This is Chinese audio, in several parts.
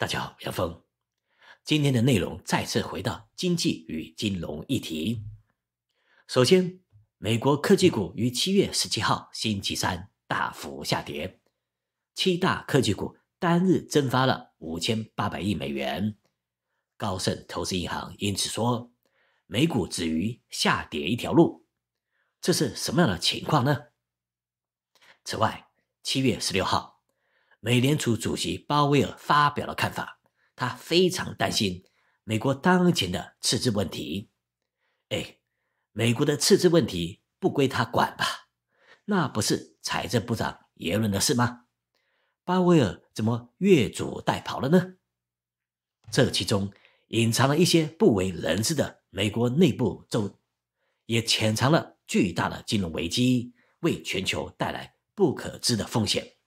大家好，杨峰，今天的内容再次回到经济与金融议题。首先，美国科技股于七月十七号星期三大幅下跌，七大科技股单日蒸发了五千八百亿美元。高盛投资银行因此说，美股止于下跌一条路。这是什么样的情况呢？此外，七月十六号。美联储主席鲍威尔发表了看法，他非常担心美国当前的赤字问题。哎，美国的赤字问题不归他管吧？那不是财政部长耶伦的事吗？鲍威尔怎么越俎代庖了呢？这其中隐藏了一些不为人知的美国内部奏，也潜藏了巨大的金融危机，为全球带来不可知的风险。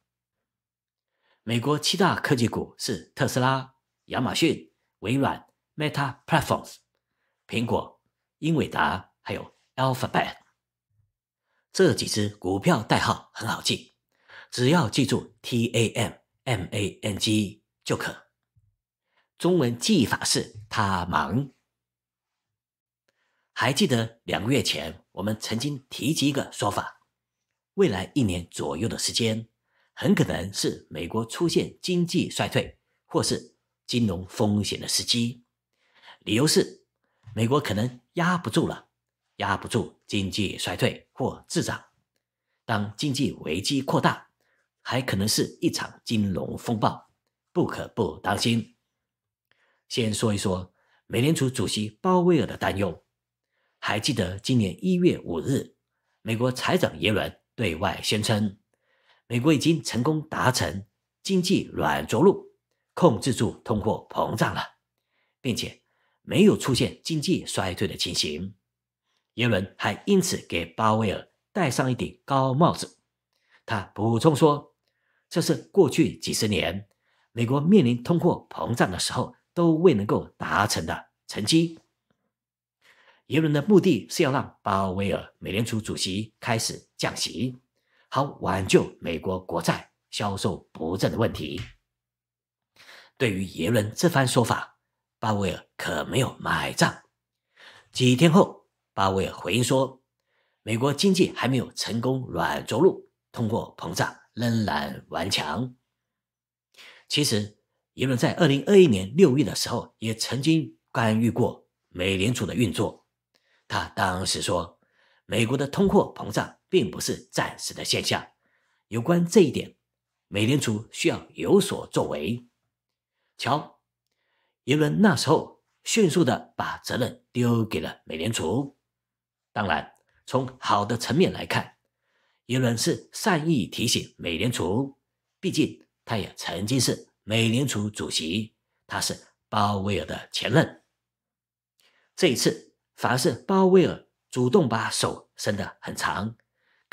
美国七大科技股是特斯拉、亚马逊、微软、Meta Platforms、苹果、英伟达，还有 Alphabet。这几只股票代号很好记，只要记住 T A M M A N G 就可。中文记忆法是他忙。还记得两个月前我们曾经提及一个说法：未来一年左右的时间。很可能是美国出现经济衰退或是金融风险的时机。理由是，美国可能压不住了，压不住经济衰退或滞涨。当经济危机扩大，还可能是一场金融风暴，不可不担心。先说一说美联储主席鲍威尔的担忧。还记得今年一月五日，美国财长耶伦对外宣称。美国已经成功达成经济软着陆，控制住通货膨胀了，并且没有出现经济衰退的情形。耶伦还因此给鲍威尔戴上一顶高帽子。他补充说：“这是过去几十年美国面临通货膨胀的时候都未能够达成的成绩。”耶伦的目的是要让鲍威尔，美联储主席开始降息。好挽救美国国债销售不振的问题。对于耶伦这番说法，巴威尔可没有买账。几天后，巴威尔回应说：“美国经济还没有成功软着陆，通货膨胀仍然顽强。”其实，耶伦在2021年6月的时候也曾经干预过美联储的运作。他当时说：“美国的通货膨胀。”并不是暂时的现象。有关这一点，美联储需要有所作为。瞧，耶伦那时候迅速的把责任丢给了美联储。当然，从好的层面来看，耶伦是善意提醒美联储，毕竟他也曾经是美联储主席，他是鲍威尔的前任。这一次，反而是鲍威尔主动把手伸得很长。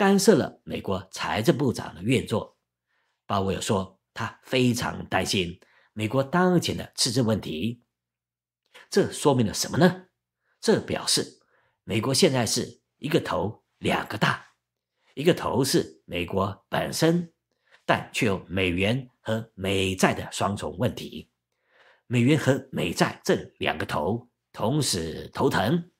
干涉了美国财政部长的运作。鲍威尔说，他非常担心美国当前的赤字问题。这说明了什么呢？这表示美国现在是一个头两个大，一个头是美国本身，但却有美元和美债的双重问题。美元和美债这两个头同时头疼，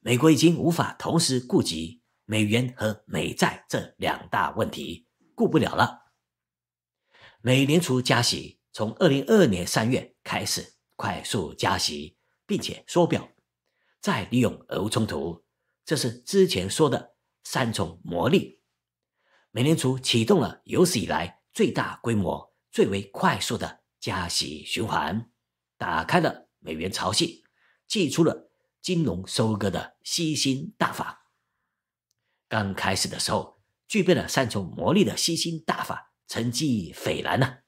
美国已经无法同时顾及。美元和美债这两大问题顾不了了。美联储加息从二零二二年三月开始快速加息，并且缩表，再利用俄乌冲突，这是之前说的三重魔力。美联储启动了有史以来最大规模、最为快速的加息循环，打开了美元潮汐，祭出了金融收割的吸星大法。刚开始的时候，具备了三重魔力的吸星大法，成绩斐然呐！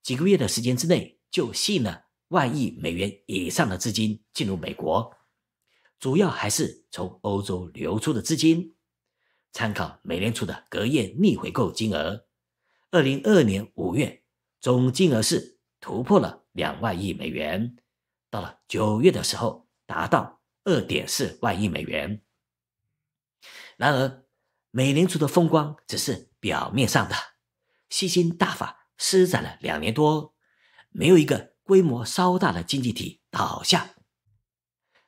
几个月的时间之内，就吸引了万亿美元以上的资金进入美国，主要还是从欧洲流出的资金。参考美联储的隔夜逆回购金额，二零二二年五月总金额是突破了两万亿美元，到了九月的时候达到二点四万亿美元。然而，美联储的风光只是表面上的，吸金大法施展了两年多，没有一个规模稍大的经济体倒下。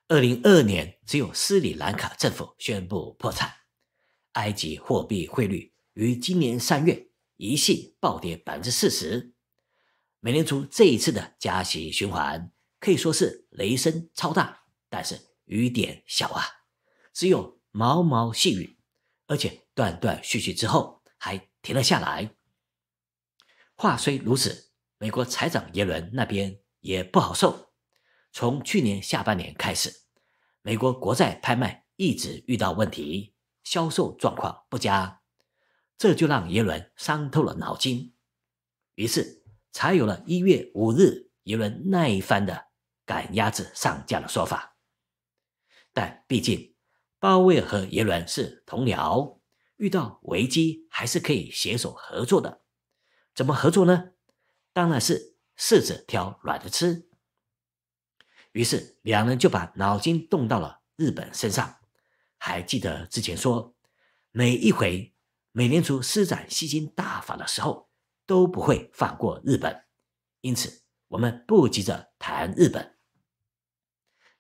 二零二二年，只有斯里兰卡政府宣布破产，埃及货币汇率于今年三月一系暴跌百分之四十。美联储这一次的加息循环可以说是雷声超大，但是雨点小啊，只有。毛毛细雨，而且断断续续之后还停了下来。话虽如此，美国财长耶伦那边也不好受。从去年下半年开始，美国国债拍卖一直遇到问题，销售状况不佳，这就让耶伦伤透了脑筋，于是才有了一月五日耶伦那一番的赶鸭子上架的说法。但毕竟，鲍威尔和耶伦是同僚，遇到危机还是可以携手合作的。怎么合作呢？当然是柿子挑软的吃。于是两人就把脑筋动到了日本身上。还记得之前说，每一回美联储施展吸金大法的时候，都不会放过日本。因此，我们不急着谈日本。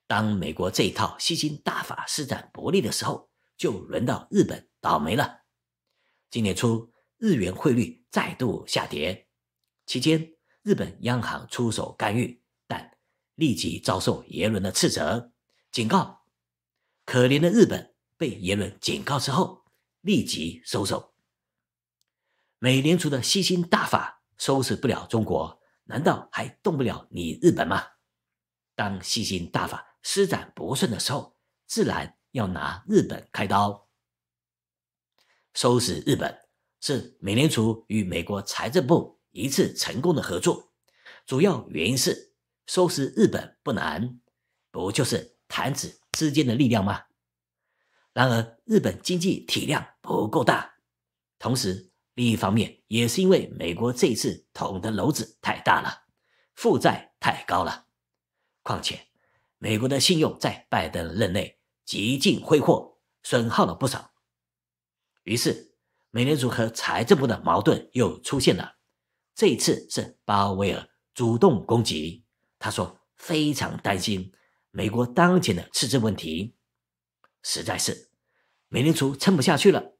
当美国这一套吸金大法施展不利的时候，就轮到日本倒霉了。今年初，日元汇率再度下跌，期间日本央行出手干预，但立即遭受耶伦的斥责、警告。可怜的日本被耶伦警告之后，立即收手。美联储的吸金大法收拾不了中国，难道还动不了你日本吗？当吸金大法。施展不顺的时候，自然要拿日本开刀，收拾日本是美联储与美国财政部一次成功的合作。主要原因是收拾日本不难，不就是弹指之间的力量吗？然而，日本经济体量不够大，同时另一方面也是因为美国这次捅的篓子太大了，负债太高了，况且。美国的信用在拜登任内极尽挥霍，损耗了不少。于是美联储和财政部的矛盾又出现了。这一次是鲍威尔主动攻击，他说：“非常担心美国当前的赤字问题，实在是美联储撑不下去了。”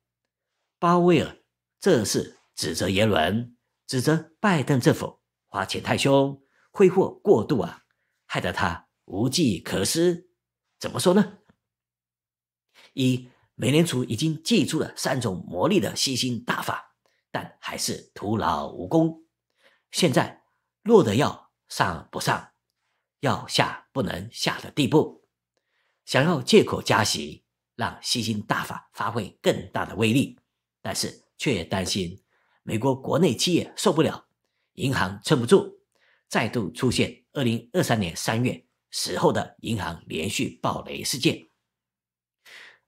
鲍威尔这是指责耶伦，指责拜登政府花钱太凶，挥霍过度啊，害得他。无计可施，怎么说呢？一，美联储已经祭出了三种魔力的吸星大法，但还是徒劳无功。现在落得要上不上，要下不能下的地步。想要借口加息，让吸星大法发挥更大的威力，但是却担心美国国内企业受不了，银行撑不住，再度出现二零二三年三月。时候的银行连续暴雷事件。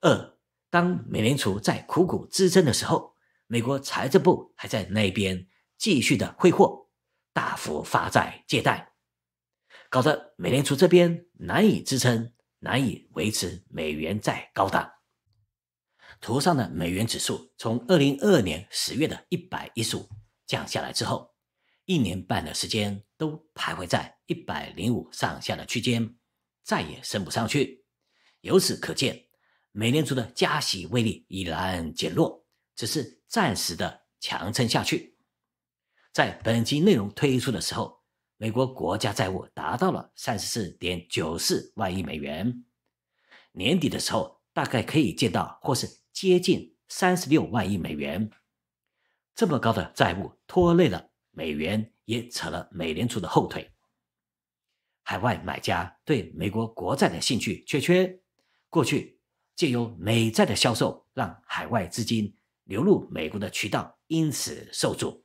二，当美联储在苦苦支撑的时候，美国财政部还在那边继续的挥霍，大幅发债借贷，搞得美联储这边难以支撑，难以维持美元在高档。图上的美元指数从二零二二年十月的一百一十五降下来之后。一年半的时间都徘徊在一百零五上下的区间，再也升不上去。由此可见，美联储的加息威力已然减弱，只是暂时的强撑下去。在本期内容推出的时候，美国国家债务达到了三十四点九四万亿美元，年底的时候大概可以见到或是接近三十六万亿美元。这么高的债务拖累了。美元也扯了美联储的后腿。海外买家对美国国债的兴趣缺缺，过去借由美债的销售，让海外资金流入美国的渠道因此受阻。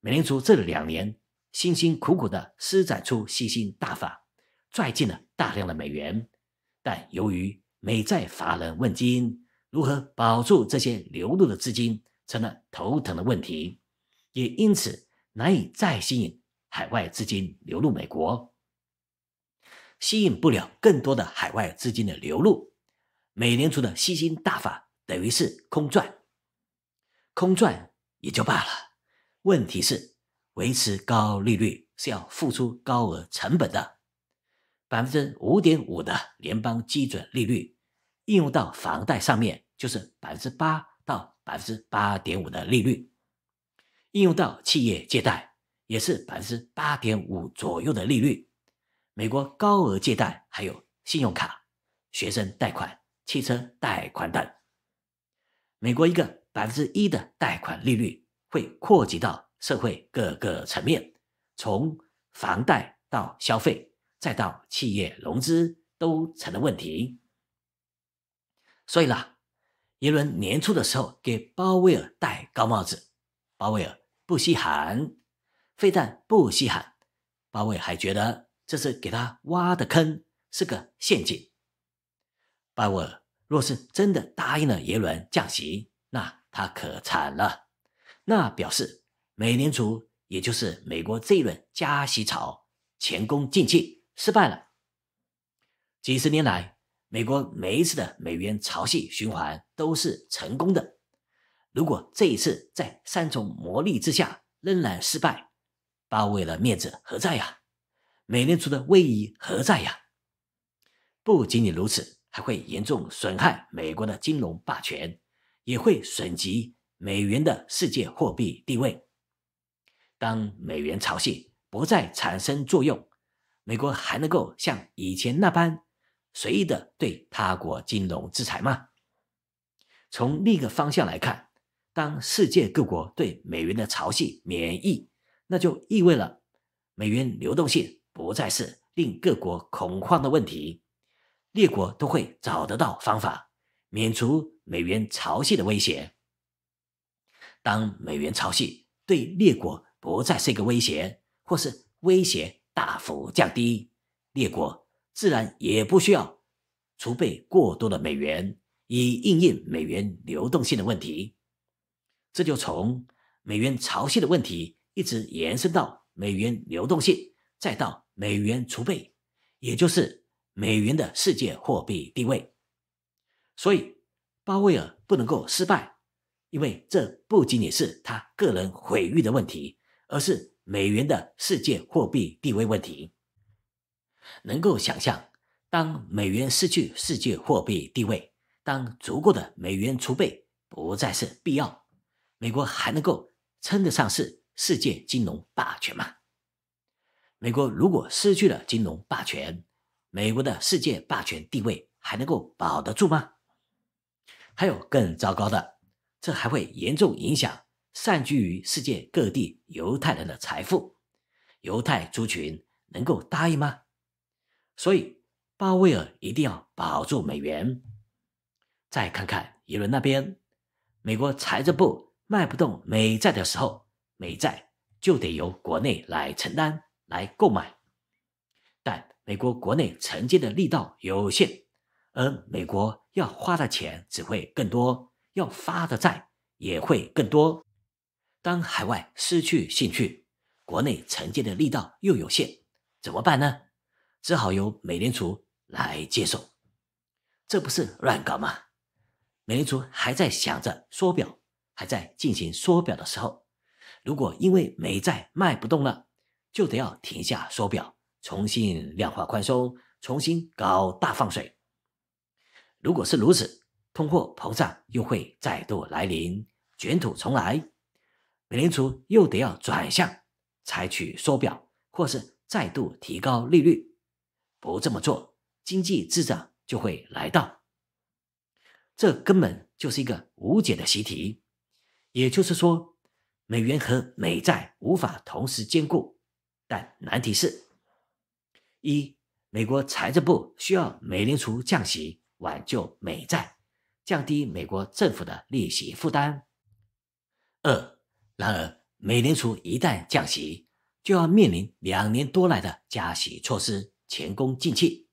美联储这两年辛辛苦苦地施展出吸星大法，拽进了大量的美元，但由于美债乏人问津，如何保住这些流入的资金成了头疼的问题。也因此难以再吸引海外资金流入美国，吸引不了更多的海外资金的流入，美联储的吸金大法等于是空转，空转也就罢了，问题是维持高利率是要付出高额成本的，百分之五点五的联邦基准利率应用到房贷上面就是百分之八到百分之八点五的利率。应用到企业借贷也是百分之八点五左右的利率。美国高额借贷还有信用卡、学生贷款、汽车贷款等。美国一个百分之一的贷款利率会扩及到社会各个层面，从房贷到消费再到企业融资都成了问题。所以啦，耶伦年初的时候给鲍威尔戴高帽子，鲍威尔。不稀罕，非但不稀罕，八位还觉得这是给他挖的坑，是个陷阱。八位若是真的答应了耶伦降息，那他可惨了，那表示美联储也就是美国这一轮加息潮前功尽弃，失败了。几十年来，美国每一次的美元潮汐循环都是成功的。如果这一次在三重磨砺之下仍然失败，巴国的面子何在呀？美联储的威仪何在呀？不仅仅如此，还会严重损害美国的金融霸权，也会损及美元的世界货币地位。当美元潮汐不再产生作用，美国还能够像以前那般随意的对他国金融制裁吗？从另一个方向来看。当世界各国对美元的潮汐免疫，那就意味了美元流动性不再是令各国恐慌的问题。列国都会找得到方法免除美元潮汐的威胁。当美元潮汐对列国不再是一个威胁，或是威胁大幅降低，列国自然也不需要储备过多的美元以应应美元流动性的问题。这就从美元潮汐的问题一直延伸到美元流动性，再到美元储备，也就是美元的世界货币地位。所以，鲍威尔不能够失败，因为这不仅仅是他个人毁誉的问题，而是美元的世界货币地位问题。能够想象，当美元失去世界货币地位，当足够的美元储备不再是必要。美国还能够称得上是世界金融霸权吗？美国如果失去了金融霸权，美国的世界霸权地位还能够保得住吗？还有更糟糕的，这还会严重影响散居于世界各地犹太人的财富。犹太族群能够答应吗？所以鲍威尔一定要保住美元。再看看耶伦那边，美国财政部。卖不动美债的时候，美债就得由国内来承担、来购买。但美国国内承接的力道有限，而美国要花的钱只会更多，要发的债也会更多。当海外失去兴趣，国内承接的力道又有限，怎么办呢？只好由美联储来接受。这不是乱搞吗？美联储还在想着缩表。还在进行缩表的时候，如果因为美债卖不动了，就得要停下缩表，重新量化宽松，重新搞大放水。如果是如此，通货膨胀又会再度来临，卷土重来，美联储又得要转向，采取缩表或是再度提高利率。不这么做，经济滞胀就会来到。这根本就是一个无解的习题。也就是说，美元和美债无法同时兼顾，但难题是：一，美国财政部需要美联储降息挽救美债，降低美国政府的利息负担；二，然而，美联储一旦降息，就要面临两年多来的加息措施前功尽弃，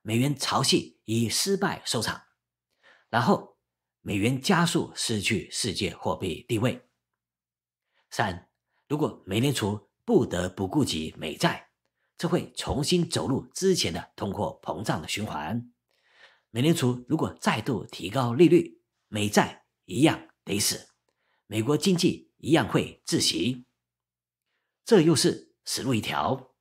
美元潮汐以失败收场，然后。美元加速失去世界货币地位。三，如果美联储不得不顾及美债，这会重新走入之前的通货膨胀的循环。美联储如果再度提高利率，美债一样得死，美国经济一样会窒息，这又是死路一条。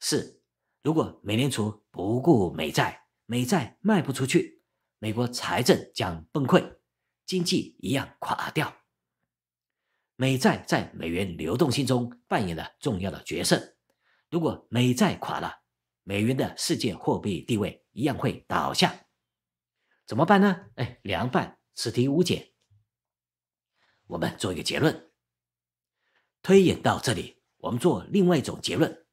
四，如果美联储不顾美债，美债卖不出去。美国财政将崩溃，经济一样垮掉。美债在美元流动性中扮演了重要的角色，如果美债垮了，美元的世界货币地位一样会倒下。怎么办呢？哎，凉拌，此题无解。我们做一个结论，推演到这里，我们做另外一种结论：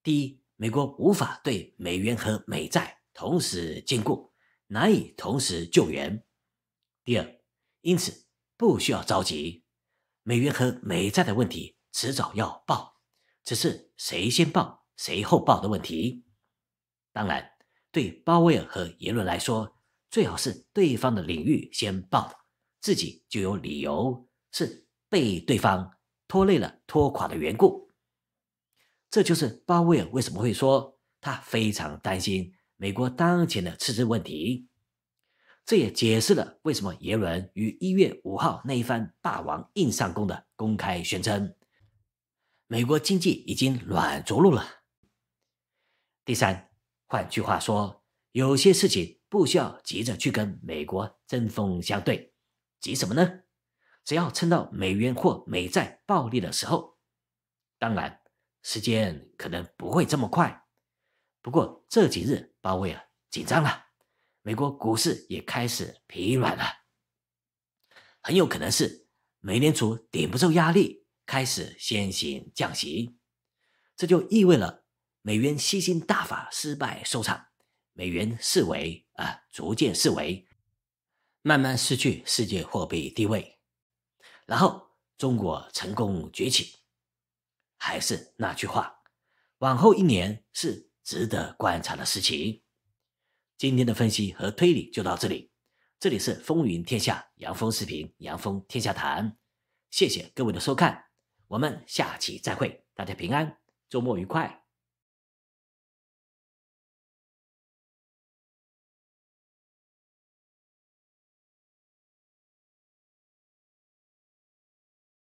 第一，美国无法对美元和美债同时兼顾。难以同时救援。第二，因此不需要着急。美元和美债的问题迟早要爆，只是谁先爆、谁后爆的问题。当然，对鲍威尔和耶伦来说，最好是对方的领域先爆，自己就有理由是被对方拖累了、拖垮的缘故。这就是鲍威尔为什么会说他非常担心。美国当前的赤字问题，这也解释了为什么耶伦于一月五号那一番“霸王硬上弓”的公开宣称，美国经济已经软着陆了。第三，换句话说，有些事情不需要急着去跟美国针锋相对，急什么呢？只要撑到美元或美债暴利的时候，当然，时间可能不会这么快。不过这几日，包围了，紧张了，美国股市也开始疲软了，很有可能是美联储顶不住压力，开始先行降息，这就意味了美元吸金大法失败收场，美元四维啊，逐渐四维，慢慢失去世界货币地位，然后中国成功崛起。还是那句话，往后一年是。值得观察的事情。今天的分析和推理就到这里。这里是风云天下杨峰视频杨峰天下谈，谢谢各位的收看，我们下期再会，大家平安，周末愉快。